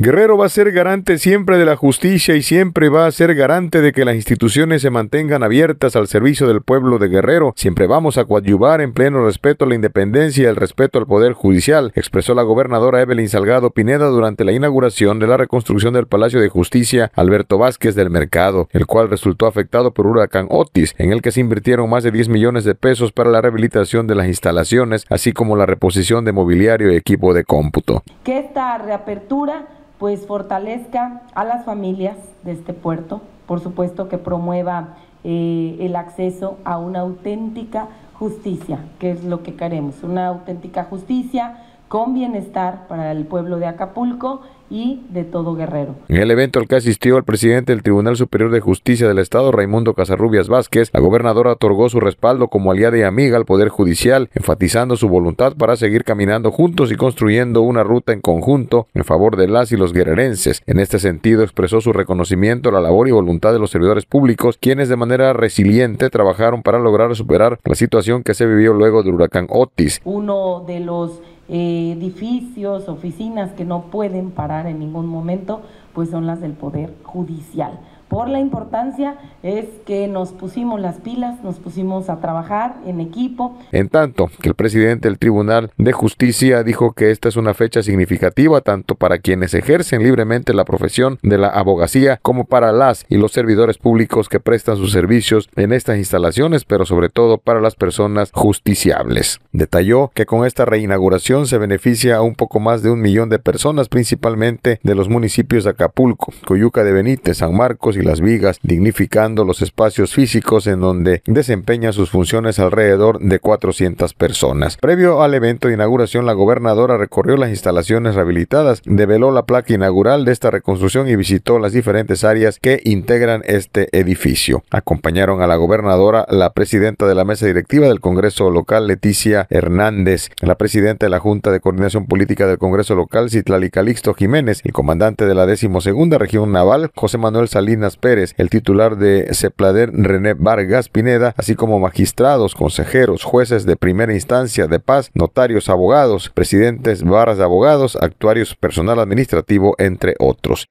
Guerrero va a ser garante siempre de la justicia y siempre va a ser garante de que las instituciones se mantengan abiertas al servicio del pueblo de Guerrero. Siempre vamos a coadyuvar en pleno respeto a la independencia y el respeto al poder judicial, expresó la gobernadora Evelyn Salgado Pineda durante la inauguración de la reconstrucción del Palacio de Justicia Alberto Vázquez del Mercado, el cual resultó afectado por huracán Otis, en el que se invirtieron más de 10 millones de pesos para la rehabilitación de las instalaciones, así como la reposición de mobiliario y equipo de cómputo. Que esta reapertura pues fortalezca a las familias de este puerto, por supuesto que promueva eh, el acceso a una auténtica justicia, que es lo que queremos, una auténtica justicia con bienestar para el pueblo de Acapulco y de todo Guerrero. En el evento al que asistió el presidente del Tribunal Superior de Justicia del Estado, Raimundo Casarrubias Vázquez, la gobernadora otorgó su respaldo como aliada y amiga al Poder Judicial, enfatizando su voluntad para seguir caminando juntos y construyendo una ruta en conjunto en favor de las y los guerrerenses. En este sentido, expresó su reconocimiento a la labor y voluntad de los servidores públicos, quienes de manera resiliente trabajaron para lograr superar la situación que se vivió luego del huracán Otis. Uno de los eh, edificios, oficinas que no pueden parar en ningún momento, pues son las del Poder Judicial por la importancia es que nos pusimos las pilas, nos pusimos a trabajar en equipo. En tanto, que el presidente del Tribunal de Justicia dijo que esta es una fecha significativa tanto para quienes ejercen libremente la profesión de la abogacía como para las y los servidores públicos que prestan sus servicios en estas instalaciones, pero sobre todo para las personas justiciables. Detalló que con esta reinauguración se beneficia a un poco más de un millón de personas, principalmente de los municipios de Acapulco, Coyuca de Benítez, San Marcos y las vigas, dignificando los espacios físicos en donde desempeña sus funciones alrededor de 400 personas. Previo al evento de inauguración, la gobernadora recorrió las instalaciones rehabilitadas, develó la placa inaugural de esta reconstrucción y visitó las diferentes áreas que integran este edificio. Acompañaron a la gobernadora la presidenta de la mesa directiva del Congreso local, Leticia Hernández, la presidenta de la Junta de Coordinación Política del Congreso local, Citlali Calixto Jiménez, y comandante de la segunda región naval, José Manuel Salinas Pérez, el titular de Ceplader René Vargas Pineda, así como magistrados, consejeros, jueces de primera instancia de paz, notarios, abogados, presidentes, barras de abogados, actuarios, personal administrativo, entre otros.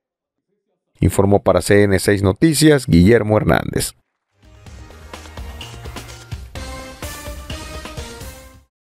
Informó para CN6 Noticias Guillermo Hernández.